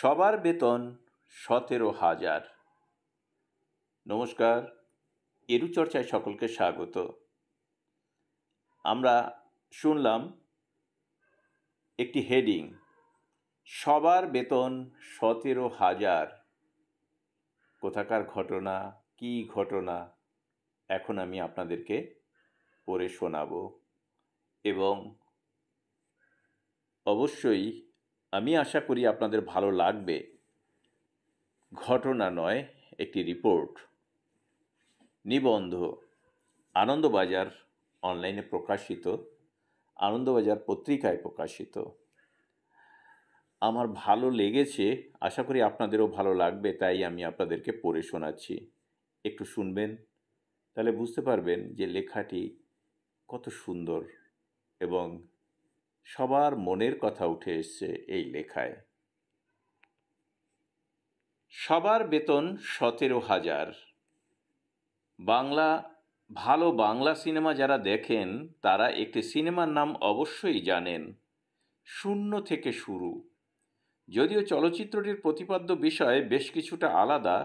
সবার বেতন সতেরো হাজার নমস্কার এরুচর্চায় সকলকে স্বাগত আমরা শুনলাম একটি হেডিং সবার বেতন সতেরো হাজার কোথাকার ঘটনা কি ঘটনা এখন আমি আপনাদেরকে পড়ে শোনাব এবং অবশ্যই আমি আশা করি আপনাদের ভালো লাগবে ঘটনা নয় একটি রিপোর্ট নিবন্ধ আনন্দবাজার অনলাইনে প্রকাশিত আনন্দবাজার পত্রিকায় প্রকাশিত আমার ভালো লেগেছে আশা করি আপনাদেরও ভালো লাগবে তাই আমি আপনাদেরকে পড়ে শোনাচ্ছি একটু শুনবেন তাহলে বুঝতে পারবেন যে লেখাটি কত সুন্দর এবং সবার মনের কথা উঠে এসছে এই লেখায় সবার বেতন সতেরো হাজার বাংলা ভালো বাংলা সিনেমা যারা দেখেন তারা একটি সিনেমার নাম অবশ্যই জানেন শূন্য থেকে শুরু যদিও চলচ্চিত্রটির প্রতিপাদ্য বিষয়ে বেশ কিছুটা আলাদা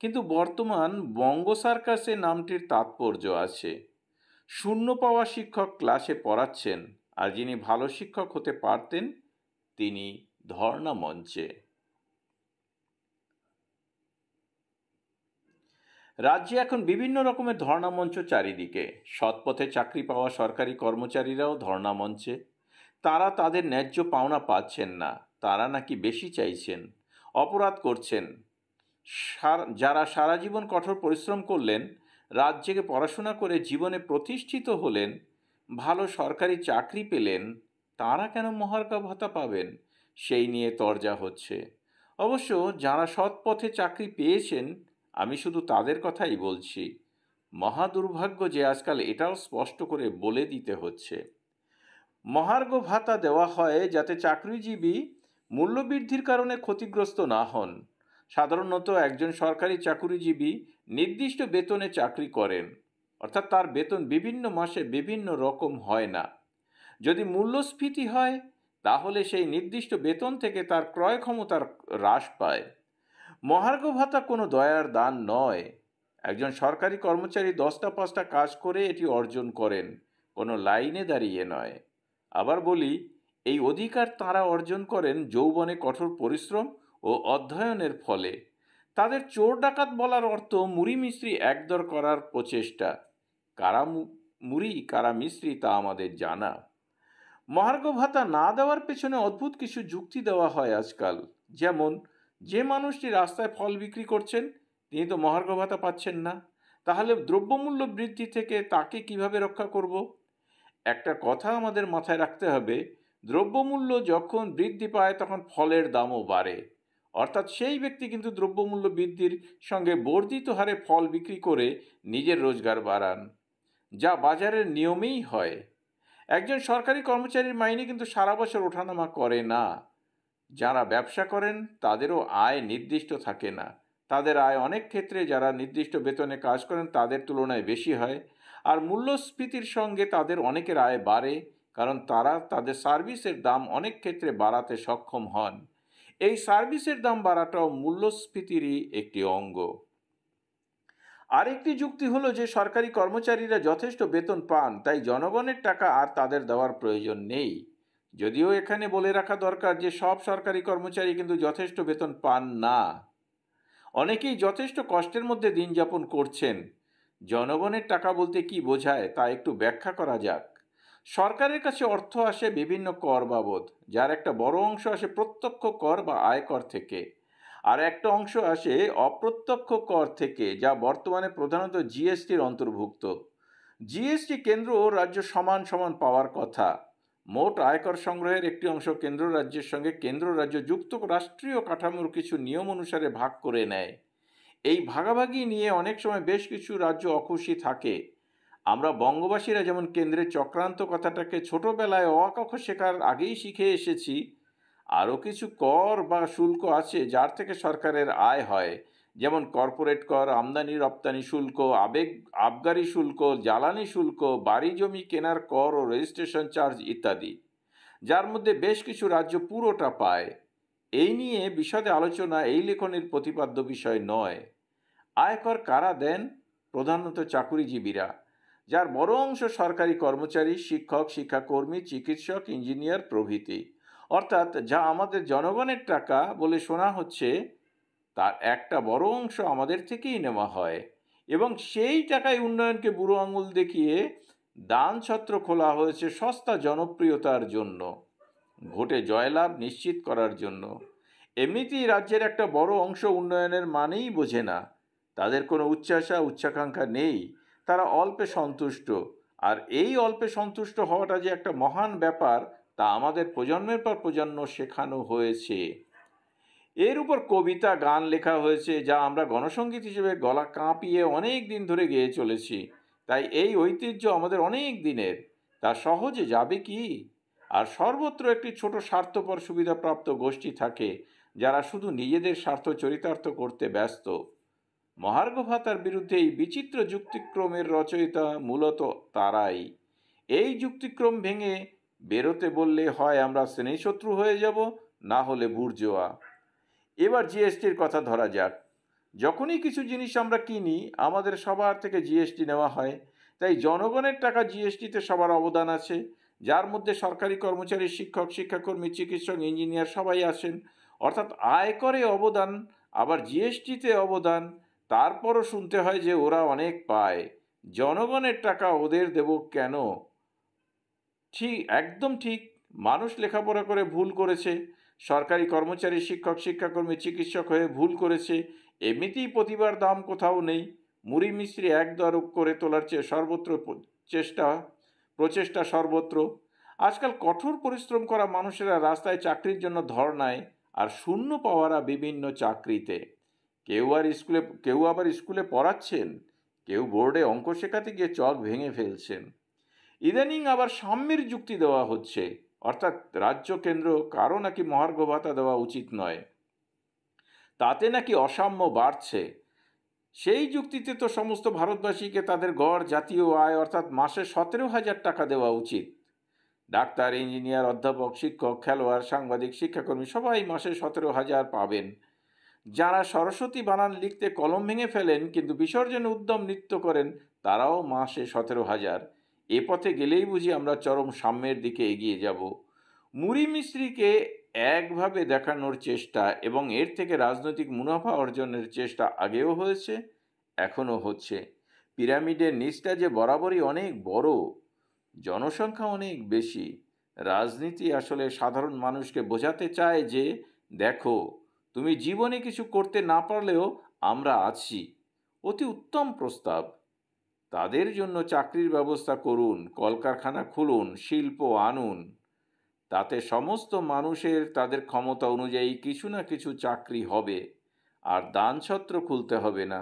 কিন্তু বর্তমান বঙ্গ সার্কাসে নামটির তাৎপর্য আছে শূন্য পাওয়া শিক্ষক ক্লাসে পড়াচ্ছেন আর যিনি ভালো শিক্ষক হতে পারতেন তিনি ধর্ণা মঞ্চে রাজ্যে এখন বিভিন্ন রকমের ধর্ণামঞ্চ চারিদিকে সৎপথে চাকরি পাওয়া সরকারি কর্মচারীরাও ধর্ণামঞ্চে তারা তাদের ন্যায্য পাওনা পাচ্ছেন না তারা নাকি বেশি চাইছেন অপরাধ করছেন যারা সারা জীবন কঠোর পরিশ্রম করলেন রাজ্যকে পড়াশোনা করে জীবনে প্রতিষ্ঠিত হলেন ভালো সরকারি চাকরি পেলেন তারা কেন মহার্ঘ ভাতা পাবেন সেই নিয়ে তর্জা হচ্ছে অবশ্য যারা সৎ পথে চাকরি পেয়েছেন আমি শুধু তাদের কথাই বলছি মহা দুর্ভাগ্য যে আজকাল এটাও স্পষ্ট করে বলে দিতে হচ্ছে মহার্ঘ ভাতা দেওয়া হয় যাতে চাকরিজীবী মূল্যবৃদ্ধির কারণে ক্ষতিগ্রস্ত না হন সাধারণত একজন সরকারি চাকুরিজীবী নির্দিষ্ট বেতনে চাকরি করেন অর্থাৎ তার বেতন বিভিন্ন মাসে বিভিন্ন রকম হয় না যদি মূল্যস্ফীতি হয় তাহলে সেই নির্দিষ্ট বেতন থেকে তার ক্রয় ক্ষমতার হ্রাস পায় মহার্ঘ ভাতা কোনো দয়ার দান নয় একজন সরকারি কর্মচারী দশটা পাঁচটা কাজ করে এটি অর্জন করেন কোনো লাইনে দাঁড়িয়ে নয় আবার বলি এই অধিকার তারা অর্জন করেন যৌবনে কঠোর পরিশ্রম ও অধ্যয়নের ফলে তাদের চোর ডাকাত বলার অর্থ মুড়ি মিস্ত্রি একদর করার প্রচেষ্টা কারা মুড়ি কারা মিস্ত্রি তা আমাদের জানা মহার্ঘ ভাতা না দেওয়ার পেছনে অদ্ভুত কিছু যুক্তি দেওয়া হয় আজকাল যেমন যে মানুষটি রাস্তায় ফল বিক্রি করছেন তিনি তো মহার্ঘ ভাতা পাচ্ছেন না তাহলে দ্রব্যমূল্য বৃদ্ধি থেকে তাকে কিভাবে রক্ষা করব একটা কথা আমাদের মাথায় রাখতে হবে দ্রব্যমূল্য যখন বৃদ্ধি পায় তখন ফলের দামও বাড়ে অর্থাৎ সেই ব্যক্তি কিন্তু দ্রব্যমূল্য বৃদ্ধির সঙ্গে বর্ধিত হারে ফল বিক্রি করে নিজের রোজগার বাড়ান যা বাজারের নিয়মেই হয় একজন সরকারি কর্মচারীর মাইনে কিন্তু সারা বছর ওঠানামা করে না যারা ব্যবসা করেন তাদেরও আয় নির্দিষ্ট থাকে না তাদের আয় অনেক ক্ষেত্রে যারা নির্দিষ্ট বেতনে কাজ করেন তাদের তুলনায় বেশি হয় আর মূল্যস্ফীতির সঙ্গে তাদের অনেকের আয় বাড়ে কারণ তারা তাদের সার্ভিসের দাম অনেক ক্ষেত্রে বাড়াতে সক্ষম হন এই সার্ভিসের দাম বাড়াটাও মূল্যস্ফীতিরই একটি অঙ্গ আরেকটি যুক্তি হলো যে সরকারি কর্মচারীরা যথেষ্ট বেতন পান তাই জনগণের টাকা আর তাদের দেওয়ার প্রয়োজন নেই যদিও এখানে বলে রাখা দরকার যে সব সরকারি কর্মচারী কিন্তু যথেষ্ট বেতন পান না অনেকেই যথেষ্ট কষ্টের মধ্যে দিন যাপন করছেন জনগণের টাকা বলতে কি বোঝায় তা একটু ব্যাখ্যা করা যাক সরকারের কাছে অর্থ আসে বিভিন্ন কর বাবদ যার একটা বড় অংশ আসে প্রত্যক্ষ কর বা আয়কর থেকে আর একটা অংশ আসে অপ্রত্যক্ষ কর থেকে যা বর্তমানে প্রধানত জিএসটির অন্তর্ভুক্ত জিএসটি কেন্দ্র ও রাজ্য সমান সমান পাওয়ার কথা মোট আয়কর সংগ্রহের একটি অংশ কেন্দ্র রাজ্যের সঙ্গে কেন্দ্র রাজ্য যুক্ত রাষ্ট্রীয় কাঠামোর কিছু নিয়ম অনুসারে ভাগ করে নেয় এই ভাগাভাগি নিয়ে অনেক সময় বেশ কিছু রাজ্য অখুশি থাকে আমরা বঙ্গবাসীরা যেমন কেন্দ্রের চক্রান্ত কথাটাকে ছোটবেলায় অ শেখার আগেই শিখে এসেছি আরও কিছু কর বা শুল্ক আছে যার থেকে সরকারের আয় হয় যেমন কর্পোরেট কর আমদানি রপ্তানি শুল্ক আবেগ আবগারি শুল্ক জ্বালানি শুল্ক বাড়ি জমি কেনার কর ও রেজিস্ট্রেশন চার্জ ইত্যাদি যার মধ্যে বেশ কিছু রাজ্য পুরোটা পায় এই নিয়ে বিশদে আলোচনা এই লেখনের প্রতিপাদ্য বিষয় নয় আয়কর কারা দেন প্রধানত চাকুরিজীবীরা যার বড় অংশ সরকারি কর্মচারী শিক্ষক শিক্ষাকর্মী চিকিৎসক ইঞ্জিনিয়ার প্রভৃতি অর্থাৎ যা আমাদের জনগণের টাকা বলে শোনা হচ্ছে তার একটা বড় অংশ আমাদের থেকেই নেওয়া হয় এবং সেই টাকায় উন্নয়নকে বুড়ো আঙুল দেখিয়ে দান ছত্র খোলা হয়েছে সস্তা জনপ্রিয়তার জন্য ভোটে জয়লাভ নিশ্চিত করার জন্য এমনিতেই রাজ্যের একটা বড় অংশ উন্নয়নের মানেই বোঝে না তাদের কোনো উচ্ছ্বাসা উচ্চাকাঙ্ক্ষা নেই তারা অল্পে সন্তুষ্ট আর এই অল্পে সন্তুষ্ট হওয়াটা যে একটা মহান ব্যাপার তা আমাদের প্রজন্মের পর প্রজন্ম শেখানো হয়েছে এর উপর কবিতা গান লেখা হয়েছে যা আমরা গণসঙ্গীত হিসেবে গলা কাঁপিয়ে অনেক দিন ধরে গেয়ে চলেছি তাই এই ঐতিহ্য আমাদের অনেক দিনের তা সহজে যাবে কি আর সর্বত্র একটি ছোট স্বার্থপর সুবিধাপ্রাপ্ত গোষ্ঠী থাকে যারা শুধু নিজেদের স্বার্থ চরিতার্থ করতে ব্যস্ত মহার্ঘ ভাতার বিরুদ্ধে এই বিচিত্র যুক্তিক্রমের রচয়িতা মূলত তারাই এই যুক্তিক্রম ভেঙে বেরোতে বললে হয় আমরা শ্রেণীশত্রু হয়ে যাব না হলে বুর্জোয়া এবার জিএসটির কথা ধরা যাক যখনই কিছু জিনিস আমরা কিনি আমাদের সবার থেকে জিএসটি নেওয়া হয় তাই জনগণের টাকা জিএসটিতে সবার অবদান আছে যার মধ্যে সরকারি কর্মচারী শিক্ষক শিক্ষাকর্মী চিকিৎসক ইঞ্জিনিয়ার সবাই আসেন অর্থাৎ আয়করে অবদান আবার জিএসটিতে অবদান তারপরও শুনতে হয় যে ওরা অনেক পায় জনগণের টাকা ওদের দেব কেন ঠিক একদম ঠিক মানুষ লেখাপড়া করে ভুল করেছে সরকারি কর্মচারী শিক্ষক শিক্ষাকর্মী চিকিৎসক হয়ে ভুল করেছে এমনিতেই প্রতিভার দাম কোথাও নেই মুড়ি মিস্ত্রি একদর করে তোলার চেয়ে সর্বত্র চেষ্টা প্রচেষ্টা সর্বত্র আজকাল কঠোর পরিশ্রম করা মানুষেরা রাস্তায় চাকরির জন্য ধর্নায় আর শূন্য পাওয়ারা বিভিন্ন চাকরিতে কেউ আর স্কুলে কেউ আবার স্কুলে পড়াচ্ছেন কেউ বোর্ডে অঙ্ক শেখাতে গিয়ে চক ভেঙে ফেলছেন ইদানিং আবার সাম্যের যুক্তি দেওয়া হচ্ছে অর্থাৎ রাজ্য কেন্দ্র কারো নাকি মহার্ঘ ভাতা দেওয়া উচিত নয় তাতে নাকি অসাম্য বাড়ছে সেই যুক্তিতে তো সমস্ত ভারতবাসীকে তাদের গড় জাতীয় আয় অর্থাৎ মাসে সতেরো হাজার টাকা দেওয়া উচিত ডাক্তার ইঞ্জিনিয়ার অধ্যাপক শিক্ষক খেলোয়াড় সাংবাদিক শিক্ষাকর্মী সবাই মাসে সতেরো হাজার পাবেন যারা সরস্বতী বানান লিখতে কলম ভেঙে ফেলেন কিন্তু বিসর্জন উদ্যম নৃত্য করেন তারাও মাসে সতেরো হাজার এ পথে গেলেই বুঝি আমরা চরম সাম্যের দিকে এগিয়ে যাব মুড়ি মিস্ত্রিকে একভাবে দেখানোর চেষ্টা এবং এর থেকে রাজনৈতিক মুনাফা অর্জনের চেষ্টা আগেও হয়েছে এখনও হচ্ছে পিরামিডের নিচটা যে বরাবরই অনেক বড় জনসংখ্যা অনেক বেশি রাজনীতি আসলে সাধারণ মানুষকে বোঝাতে চায় যে দেখো তুমি জীবনে কিছু করতে না পারলেও আমরা আছি অতি উত্তম প্রস্তাব তাদের জন্য চাকরির ব্যবস্থা করুন কলকারখানা খুলুন শিল্প আনুন তাতে সমস্ত মানুষের তাদের ক্ষমতা অনুযায়ী কিছু না কিছু চাকরি হবে আর দানছত্র খুলতে হবে না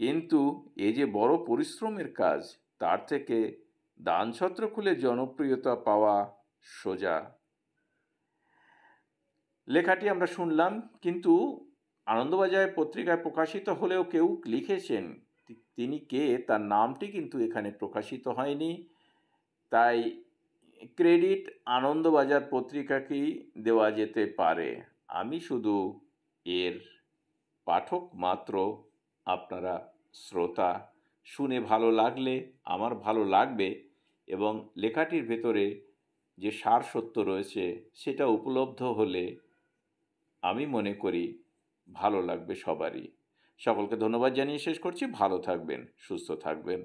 কিন্তু এ যে বড় পরিশ্রমের কাজ তার থেকে দানছত্র খুলে জনপ্রিয়তা পাওয়া সোজা লেখাটি আমরা শুনলাম কিন্তু আনন্দবাজার পত্রিকায় প্রকাশিত হলেও কেউ লিখেছেন তিনি কে তার নামটি কিন্তু এখানে প্রকাশিত হয়নি তাই ক্রেডিট আনন্দবাজার পত্রিকাকেই দেওয়া যেতে পারে আমি শুধু এর পাঠক মাত্র আপনারা শ্রোতা শুনে ভালো লাগলে আমার ভালো লাগবে এবং লেখাটির ভেতরে যে সার সত্য রয়েছে সেটা উপলব্ধ হলে আমি মনে করি ভালো লাগবে সবারই সকলকে ধন্যবাদ জানিয়ে শেষ করছি ভালো থাকবেন সুস্থ থাকবেন